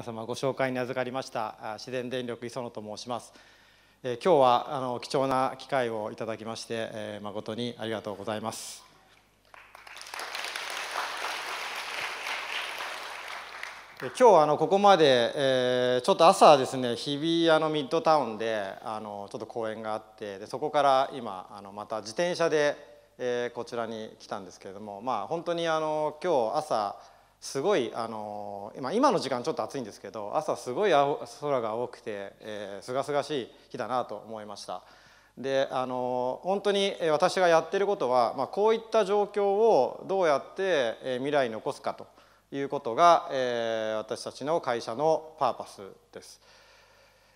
皆様ご紹介に預かりました自然電力磯野と申します今日はあの貴重な機会をいただきまして誠にありがとうございます今日あのここまで、えちょっと朝ですね日比谷のミッドタウンであのちょっと公演があってでそこから今あのまた自転車で、えこちらに来たんですけれどもまあ本当にあの今日朝すごいあの今今の時間ちょっと暑いんですけど朝すごい青空が多くてすがすがしい日だなと思いましたであの本当に私がやってることは、まあ、こういった状況をどうやって未来に残すかということが、え私たちの会社のパーパスです、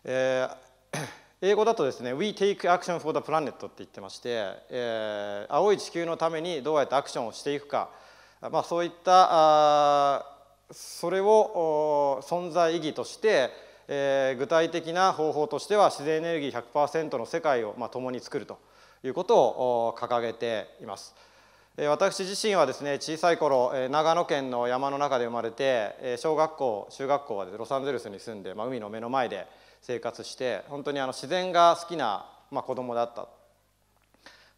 えー、英語だとですね「We take action for the planet」って言ってまして、えー、青い地球のためにどうやってアクションをしていくかまあ、そういったあそれを存在意義として、えー、具体的な方法としては自然エネルギー100%の世界を、まあ、共に作るということを掲げています。私自身はですね小さい頃長野県の山の中で生まれて小学校中学校はロサンゼルスに住んで、まあ、海の目の前で生活して本当にあの自然が好きな、ま子供だった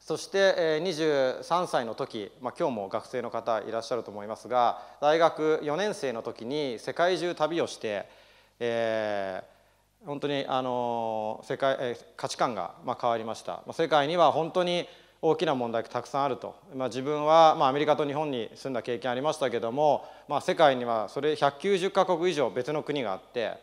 そして23歳の時、まあ、今日も学生の方いらっしゃると思いますが大学4年生の時に世界中旅をして、えー、本当にあの世界、えー、価値観がま変わりました、世界には本当に大きな問題がたくさんあると、まあ、自分は、まあ、アメリカと日本に住んだ経験ありましたけども、まあ、世界にはそれ190か国以上別の国があって、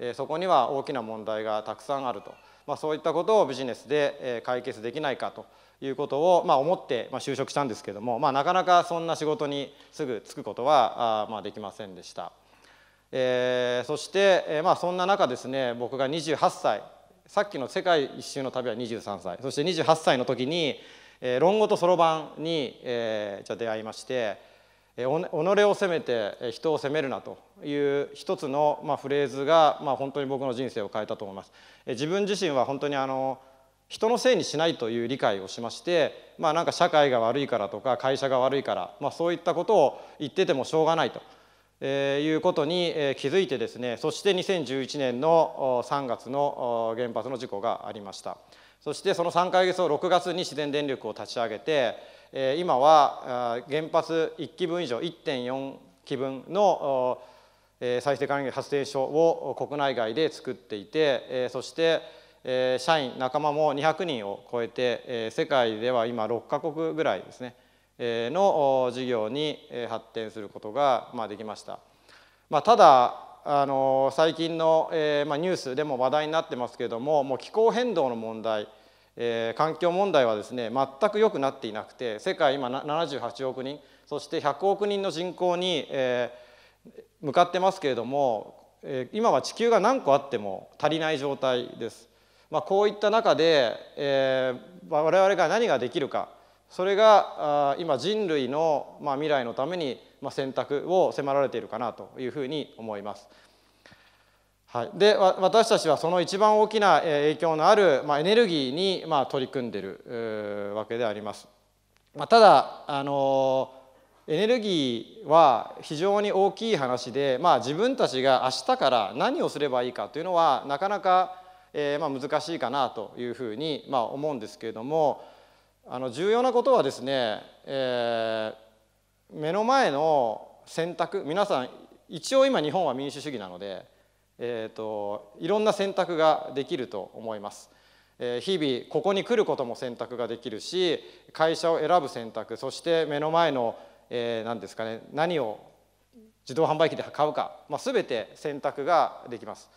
えー、そこには大きな問題がたくさんあると、まそういったことをビジネスで、え解決できないかと。いうことを、まあ、思って、まあ、就職したんですけども、まあ、なかなかそんな仕事にすぐ就くことはあ、まあ、できませんでした、えー、そして、えまあ、そんな中ですね僕が28歳さっきの世界一周の旅は23歳そして28歳の時に、え論語とそろばんに、えじゃ出会いまして、えー、己を責めて人を責めるなという一つの、まあ、フレーズが、まあ、本当に僕の人生を変えたと思います。えー、自分自身は本当にあの人のせいにしないという理解をしまして、まあ、なんか社会が悪いからとか会社が悪いから、まあ、そういったことを言っててもしょうがないと、えー、いうことに、えー、気づいてですねそして2011年の3月の原発の事故がありましたそしてその3か月を6月に自然電力を立ち上げて、えー、今は原発1基分以上1.4基分の再生可能発電所を国内外で作っていて、えー、そしてえ社員仲間も200人を超えて、え世界では今6カ国ぐらいですね、えの事業に発展することが、まできました。まあ、ただあの最近の、えまニュースでも話題になってますけれどももう気候変動の問題、え環境問題はですね全く良くなっていなくて世界今78億人そして100億人の人口に、え向かってますけれども、え今は地球が何個あっても足りない状態です。まあ、こういった中で、えー、我々が何ができるかそれが今人類の、まあ、未来のために選択を迫られているかなというふうに思います。はい、で私たちはその一番大きな影響のある、まあ、エネルギーに、まあ、取り組んでいるわけであります。まあ、ただ、あのエネルギーは非常に大きい話で、まあ、自分たちが明日から何をすればいいかというのはなかなかえま難しいかなというふうに、ま思うんですけれどもあの重要なことはですね、え目の前の選択皆さん一応今日本は民主主義なので、えーと、いろんな選択ができると思います。え日々ここに来ることも選択ができるし会社を選ぶ選択そして目の前の、えー、何ですかね何を自動販売機で買うか、まあ、全て選択ができます。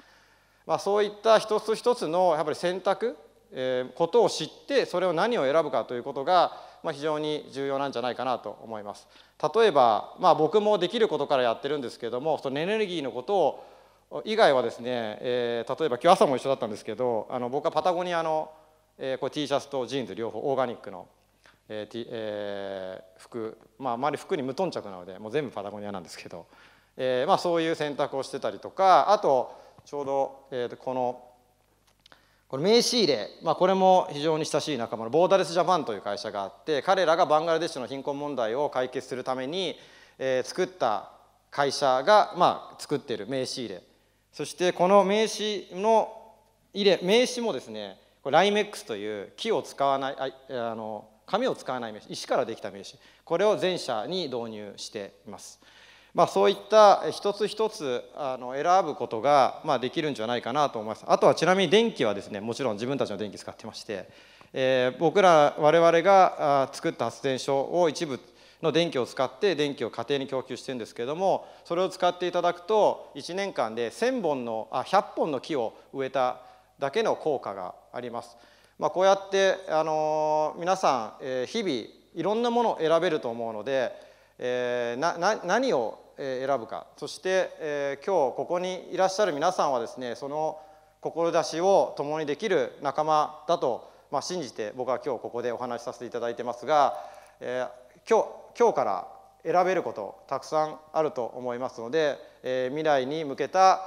まあ、そういった一つ一つのやっぱり選択、えー、ことを知ってそれを何を選ぶかということが、まあ、非常に重要なんじゃないかなと思います。例えば、まあ、僕もできることからやってるんですけどもそのエネルギーのことを以外はですね、えー、例えば今日朝も一緒だったんですけどあの僕はパタゴニアの、えー、これ T シャツとジーンズ両方オーガニックの、えー T えー、服、まあ、あまり服に無頓着なのでもう全部パタゴニアなんですけど、えーまあ、そういう選択をしてたりとかあとちょうど、えー、とこのこの名刺入れ、まあ、これも非常に親しい仲間のボーダレスジャパンという会社があって彼らがバングラデシュの貧困問題を解決するために、えー、作った会社が、まあ、作っている名刺入れそしてこの名刺の入れ名刺もですねこれライメックスという木を使わないああの紙を使わない名刺石からできた名刺これを全社に導入しています。まあ、そういった一つ一つあの選ぶことが、まあ、できるんじゃないかなと思いますあとはちなみに電気はですねもちろん自分たちの電気使ってまして、えー、僕ら我々が作った発電所を一部の電気を使って電気を家庭に供給してるんですけれどもそれを使っていただくと1年間で1本のあ100本の木を植えただけの効果があります。まあ、こうやって、あのー、皆さん、えー、日々いろんなものを選べると思うので、えー、なな何を選ぶかそして今日ここにいらっしゃる皆さんはですねその志を共にできる仲間だと、まあ、信じて僕は今日ここでお話しさせていただいてますが、えー、今日今日から選べることたくさんあると思いますので、えー、未来に向けた、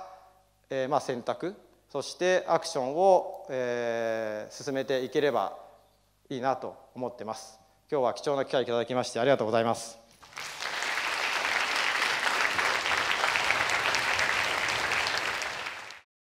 えー、まあ、選択そしてアクションを、え進めていければいいなと思ってます。今日は貴重な機会いただきましてありがとうございます。